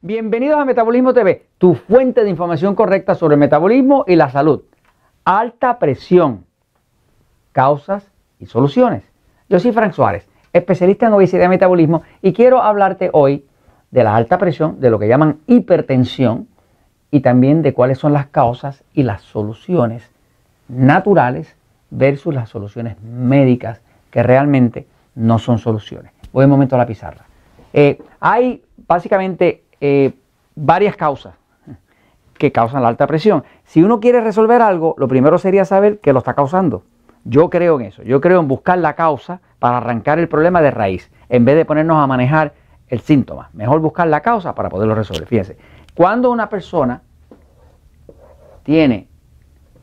Bienvenidos a Metabolismo TV, tu fuente de información correcta sobre el metabolismo y la salud. Alta presión, causas y soluciones. Yo soy Frank Suárez, especialista en obesidad y metabolismo, y quiero hablarte hoy de la alta presión, de lo que llaman hipertensión, y también de cuáles son las causas y las soluciones naturales versus las soluciones médicas que realmente no son soluciones. Voy un momento a la pizarra. Eh, hay básicamente eh, varias causas que causan la alta presión. Si uno quiere resolver algo, lo primero sería saber qué lo está causando. Yo creo en eso, yo creo en buscar la causa para arrancar el problema de raíz, en vez de ponernos a manejar el síntoma. Mejor buscar la causa para poderlo resolver. Fíjense, cuando una persona tiene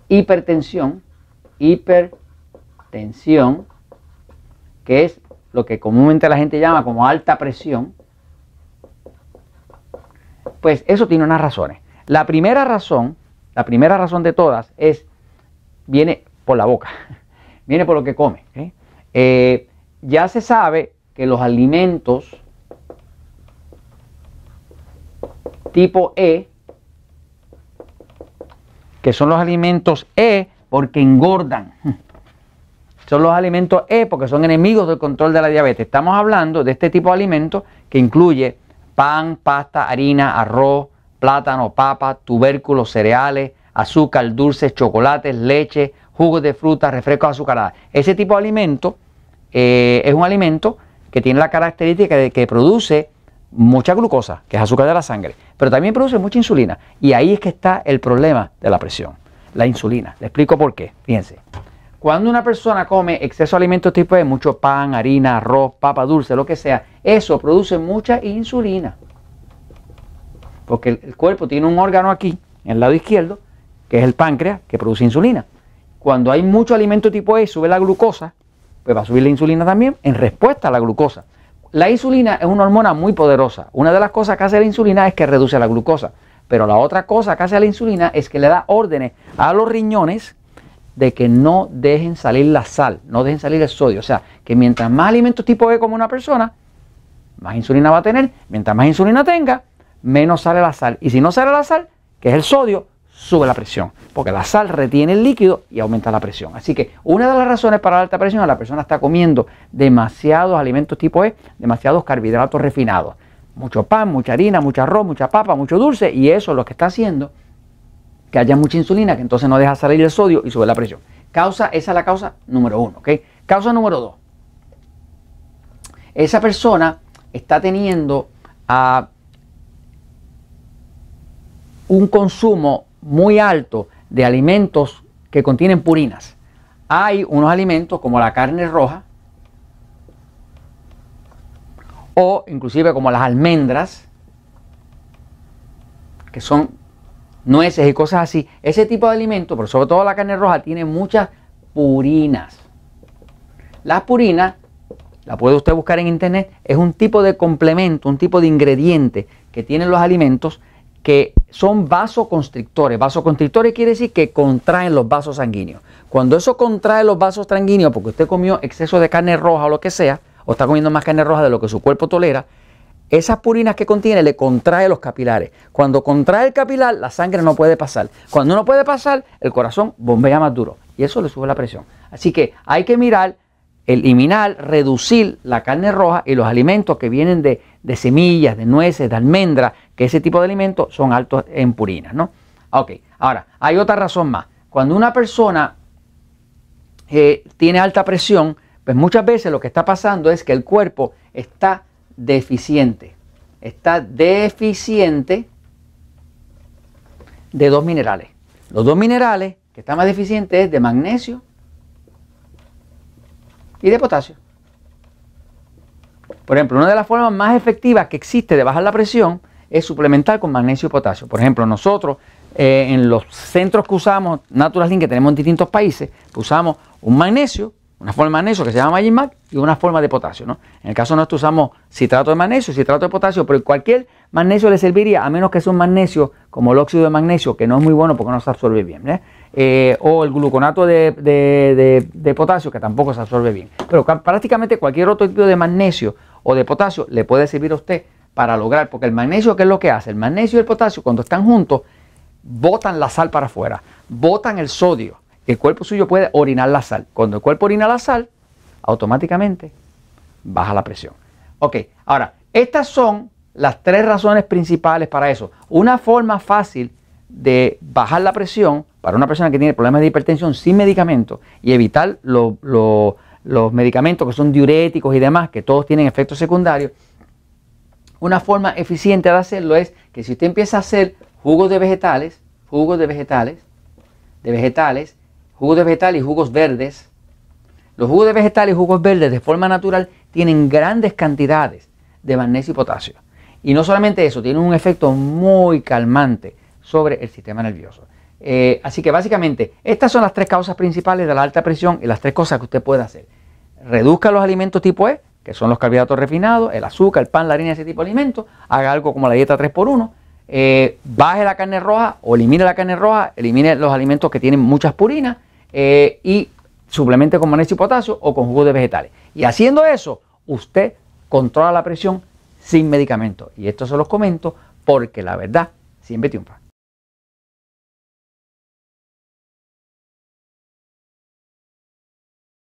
hipertensión, hipertensión, que es lo que comúnmente la gente llama como alta presión, pues eso tiene unas razones. La primera razón, la primera razón de todas es, viene por la boca, viene por lo que come. Eh, ya se sabe que los alimentos tipo E, que son los alimentos E porque engordan. Son los alimentos E porque son enemigos del control de la diabetes. Estamos hablando de este tipo de alimentos que incluye pan, pasta, harina, arroz, plátano, papa, tubérculos, cereales, azúcar, dulces, chocolates, leche, jugos de frutas, refrescos azucarados. Ese tipo de alimento eh, es un alimento que tiene la característica de que produce mucha glucosa, que es azúcar de la sangre, pero también produce mucha insulina. Y ahí es que está el problema de la presión, la insulina. Le explico por qué. Fíjense. Cuando una persona come exceso de alimentos tipo de mucho pan, harina, arroz, papa dulce, lo que sea, eso produce mucha insulina. Porque el, cuerpo tiene un órgano aquí, en el lado izquierdo, que es el páncreas, que produce insulina. Cuando hay mucho alimento tipo E y sube la glucosa, pues va a subir la insulina también en respuesta a la glucosa. La insulina es una hormona muy poderosa. Una de las cosas que hace la insulina es que reduce la glucosa. Pero la otra cosa que hace la insulina es que le da órdenes a los riñones de que no dejen salir la sal, no dejen salir el sodio. O sea, que mientras más alimentos tipo E como una persona, más insulina va a tener. Mientras más insulina tenga, menos sale la sal. Y si no sale la sal, que es el sodio, sube la presión. Porque la sal retiene el líquido y aumenta la presión. Así que una de las razones para la alta presión es la persona está comiendo demasiados alimentos tipo E, demasiados carbohidratos refinados. Mucho pan, mucha harina, mucho arroz, mucha papa, mucho dulce. Y eso es lo que está haciendo que haya mucha insulina, que entonces no deja salir el sodio y sube la presión. Causa, esa es la causa número uno. ¿ok? Causa número dos. Esa persona está teniendo a un consumo muy alto de alimentos que contienen purinas. Hay unos alimentos como la carne roja o inclusive como las almendras, que son nueces y cosas así. Ese tipo de alimentos, pero sobre todo la carne roja, tiene muchas purinas. Las purinas la puede usted buscar en internet, es un tipo de complemento, un tipo de ingrediente que tienen los alimentos que son vasoconstrictores. Vasoconstrictores quiere decir que contraen los vasos sanguíneos. Cuando eso contrae los vasos sanguíneos, porque usted comió exceso de carne roja o lo que sea, o está comiendo más carne roja de lo que su cuerpo tolera, esas purinas que contiene le contrae los capilares. Cuando contrae el capilar, la sangre no puede pasar. Cuando no puede pasar, el corazón bombea más duro y eso le sube la presión. Así que hay que mirar eliminar, reducir la carne roja y los alimentos que vienen de, de semillas, de nueces, de almendras, que ese tipo de alimentos son altos en purinas, ¿no? Ok, ahora, hay otra razón más. Cuando una persona eh, tiene alta presión, pues muchas veces lo que está pasando es que el cuerpo está deficiente, está deficiente de dos minerales. Los dos minerales que están más deficientes es de magnesio y de potasio. Por ejemplo, una de las formas más efectivas que existe de bajar la presión es suplementar con magnesio y potasio. Por ejemplo, nosotros eh, en los centros que usamos, Natural Link, que tenemos en distintos países, pues usamos un magnesio una forma de magnesio que se llama Magin y una forma de potasio. ¿no? En el caso nuestro usamos citrato de magnesio, citrato de potasio, pero cualquier magnesio le serviría, a menos que sea un magnesio como el óxido de magnesio, que no es muy bueno porque no se absorbe bien. ¿eh? Eh, o el gluconato de, de, potasio, que tampoco se absorbe bien. Pero prácticamente cualquier otro tipo de magnesio o de potasio le puede servir a usted para lograr, porque el magnesio, ¿qué es lo que hace? El magnesio y el potasio, cuando están juntos, botan la sal para afuera, botan el sodio el cuerpo suyo puede orinar la sal. Cuando el cuerpo orina la sal, automáticamente baja la presión. Ok, ahora, estas son las tres razones principales para eso. Una forma fácil de bajar la presión para una persona que tiene problemas de hipertensión sin medicamento y evitar los medicamentos que son diuréticos y demás, que todos tienen efectos secundarios. Una forma eficiente de hacerlo es que si usted empieza a hacer jugos de vegetales, jugos de vegetales, de vegetales, jugos de vegetales y jugos verdes. Los jugos de vegetales y jugos verdes de forma natural tienen grandes cantidades de magnesio y potasio. Y no solamente eso, tienen un efecto muy calmante sobre el sistema nervioso. Eh, así que básicamente estas son las tres causas principales de la alta presión y las tres cosas que usted puede hacer. Reduzca los alimentos tipo E, que son los carbohidratos refinados, el azúcar, el pan, la harina, ese tipo de alimentos. Haga algo como la dieta 3x1 eh, baje la carne roja o elimine la carne roja, elimine los alimentos que tienen muchas purinas eh, y suplemente con magnesio y potasio o con jugo de vegetales. Y haciendo eso, usted controla la presión sin medicamentos. Y esto se los comento porque la verdad siempre triunfa.